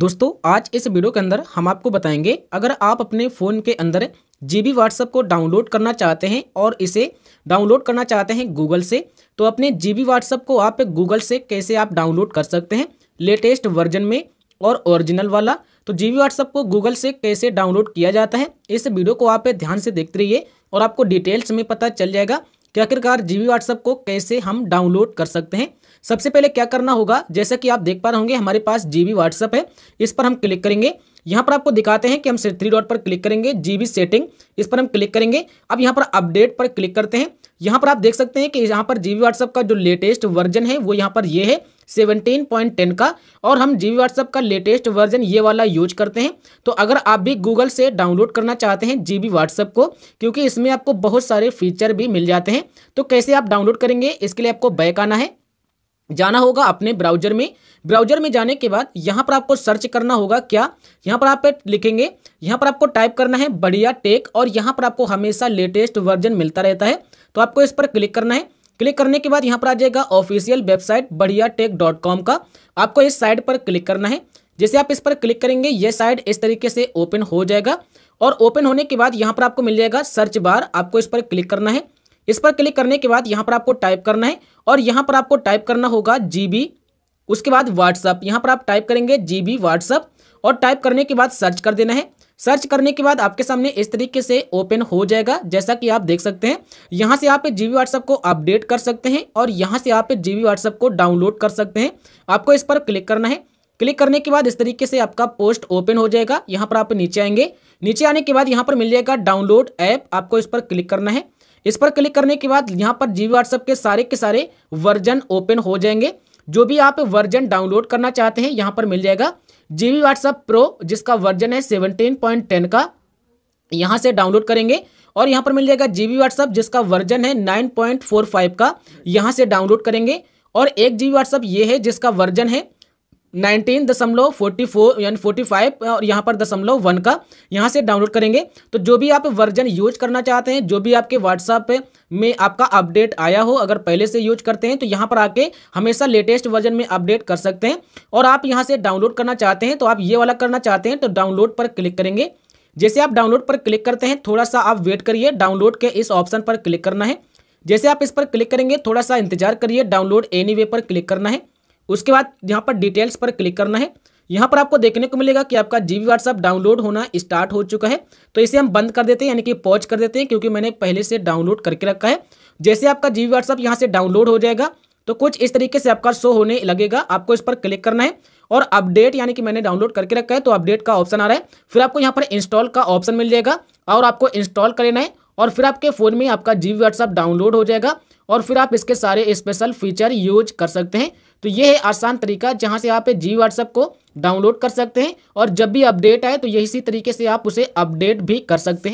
दोस्तों आज इस वीडियो के अंदर हम आपको बताएंगे अगर आप अपने फ़ोन के अंदर जी बी व्हाट्सएप को डाउनलोड करना चाहते हैं और इसे डाउनलोड करना चाहते हैं गूगल से तो अपने जी बी व्हाट्सएप को आप गूगल से कैसे आप डाउनलोड कर सकते हैं लेटेस्ट वर्जन में और ओरिजिनल वाला तो जी बी व्हाट्सएप को गूगल से कैसे डाउनलोड किया जाता है इस वीडियो को आप ध्यान से देखते रहिए और आपको डिटेल्स में पता चल जाएगा कि तो आखिरकार जीवी व्हाट्सएप को कैसे हम डाउनलोड कर सकते हैं सबसे पहले क्या करना होगा जैसा कि आप देख पा रहे होंगे हमारे पास जीवी व्हाट्सएप है इस पर हम क्लिक करेंगे यहाँ पर आपको दिखाते हैं कि हम थ्री डॉट पर क्लिक करेंगे जीबी सेटिंग इस पर हम क्लिक करेंगे अब यहाँ पर अपडेट पर क्लिक करते हैं यहाँ पर आप देख सकते हैं कि यहाँ पर जीबी व्हाट्सएप का जो लेटेस्ट वर्जन है वो यहाँ पर ये है 17.10 का और हम जीबी व्हाट्सएप का लेटेस्ट वर्जन ये वाला यूज करते हैं तो अगर आप भी गूगल से डाउनलोड करना चाहते हैं जीबी व्हाट्सएप को क्योंकि इसमें आपको बहुत सारे फीचर भी मिल जाते हैं तो कैसे आप डाउनलोड करेंगे इसके लिए आपको बैक आना है जाना होगा अपने ब्राउजर में ब्राउजर में जाने के बाद यहाँ पर आपको सर्च करना होगा क्या यहाँ पर आप लिखेंगे यहाँ पर आपको टाइप करना है बढ़िया टेक और यहाँ पर आपको हमेशा लेटेस्ट वर्जन मिलता रहता है तो आपको इस पर क्लिक करना है क्लिक करने के बाद यहाँ पर आ जाएगा official website Badhiya tech dot com का आपको इस साइट पर क्लिक करना है जैसे आप इस पर क्लिक करेंगे ये साइट इस तरीके से ओपन हो जाएगा और ओपन होने के बाद यहाँ पर आपको मिल जाएगा सर्च बार आपको इस पर क्लिक करना है इस पर क्लिक करने के बाद यहाँ पर आपको टाइप करना है और यहाँ पर आपको टाइप करना होगा जी उसके बाद व्हाट्सअप यहाँ पर आप टाइप करेंगे जी बी व्हाट्सअप और टाइप करने के बाद सर्च कर देना है सर्च करने के बाद आपके सामने इस तरीके से ओपन हो जाएगा जैसा कि आप देख सकते हैं यहाँ से आप जी बी व्हाट्सअप को अपडेट कर सकते हैं और यहाँ से आप जी बी व्हाट्सअप को डाउनलोड कर सकते हैं आपको इस पर क्लिक करना है क्लिक करने के बाद इस तरीके से आपका पोस्ट ओपन हो जाएगा यहाँ पर आप नीचे आएंगे नीचे आने के बाद यहाँ पर मिल जाएगा डाउनलोड ऐप आपको इस पर क्लिक करना है इस पर क्लिक करने के बाद यहाँ पर जी व्हाट्सएप के सारे के सारे वर्जन ओपन हो जाएंगे जो भी आप वर्जन डाउनलोड करना चाहते हैं यहाँ पर मिल जाएगा जी वी व्हाट्सएप प्रो जिसका वर्जन है सेवनटीन पॉइंट टेन का यहाँ से डाउनलोड करेंगे और यहाँ पर मिल जाएगा जी वी व्हाट्सअप जिसका वर्जन है नाइन पॉइंट फोर फाइव का यहाँ से डाउनलोड करेंगे और एक जी बी व्हाट्सअप ये है जिसका वर्जन है नाइनटीन दशमलव फोर्टी फोर यानी फोर्टी फाइव और यहाँ पर दशमलव वन का यहाँ से डाउनलोड करेंगे तो जो भी आप वर्जन यूज करना चाहते हैं जो भी आपके व्हाट्सअप में आपका अपडेट आया हो अगर पहले से यूज करते हैं तो यहाँ पर आके हमेशा लेटेस्ट वर्जन में अपडेट कर सकते हैं और आप यहाँ से डाउनलोड करना चाहते हैं तो आप ये वाला करना चाहते हैं तो डाउनलोड पर क्लिक करेंगे जैसे आप डाउनलोड पर क्लिक करते हैं थोड़ा सा आप वेट करिए डाउनलोड के इस ऑप्शन पर क्लिक करना है जैसे आप इस पर क्लिक करेंगे थोड़ा सा इंतजार करिए डाउनलोड एनी वे पर क्लिक करना है उसके बाद यहाँ पर डिटेल्स पर क्लिक करना है यहाँ पर आपको देखने को मिलेगा कि आपका जी बी व्हाट्सअप डाउनलोड होना स्टार्ट हो चुका है तो इसे हम बंद कर देते हैं यानी कि पॉज कर देते हैं क्योंकि मैंने पहले से डाउनलोड करके रखा है जैसे आपका जी बी व्हाट्सअप यहाँ से डाउनलोड हो जाएगा तो कुछ इस तरीके से आपका शो होने लगेगा आपको इस पर क्लिक करना है और अपडेट यानी कि मैंने डाउनलोड करके रखा है तो अपडेट का ऑप्शन आ रहा है फिर आपको यहाँ पर इंस्टॉल का ऑप्शन मिल जाएगा और आपको इंस्टॉल कर लेना है और फिर आपके फ़ोन में आपका जी व्हाट्सअप डाउनलोड हो जाएगा और फिर आप इसके सारे स्पेशल फीचर यूज कर सकते हैं तो ये है आसान तरीका जहाँ से आप जी व्हाट्सअप को डाउनलोड कर सकते हैं और जब भी अपडेट आए तो यही इसी तरीके से आप उसे अपडेट भी कर सकते हैं